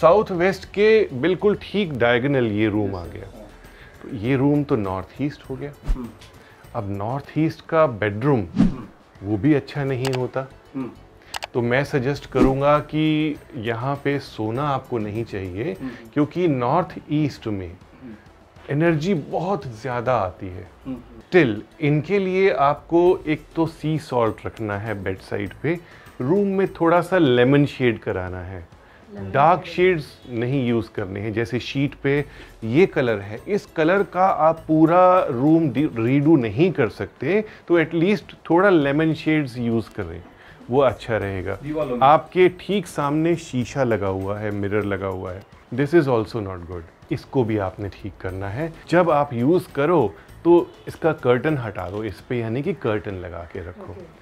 South west के बिल्कुल ठीक डायगनल ये रूम आ गया तो ये रूम तो नॉर्थ ईस्ट हो गया अब नॉर्थ ईस्ट का बेडरूम वो भी अच्छा नहीं होता तो मैं सजेस्ट करूंगा कि यहाँ पे सोना आपको नहीं चाहिए क्योंकि नॉर्थ ईस्ट में एनर्जी बहुत ज़्यादा आती है टिल इनके लिए आपको एक तो सी सॉल्ट रखना है बेड साइड पे रूम में थोड़ा सा लेमन शेड कराना है डार्क शेड्स नहीं यूज़ करने हैं जैसे शीट पे ये कलर है इस कलर का आप पूरा रूम रीडू नहीं कर सकते तो एटलीस्ट थोड़ा लेमन शेड्स यूज़ करें वो अच्छा रहेगा आपके ठीक सामने शीशा लगा हुआ है मिरर लगा हुआ है this is also not good इसको भी आपने ठीक करना है जब आप यूज़ करो तो इसका कर्टन हटा दो इस पर यानी कि कर्टन लगा के रखो okay.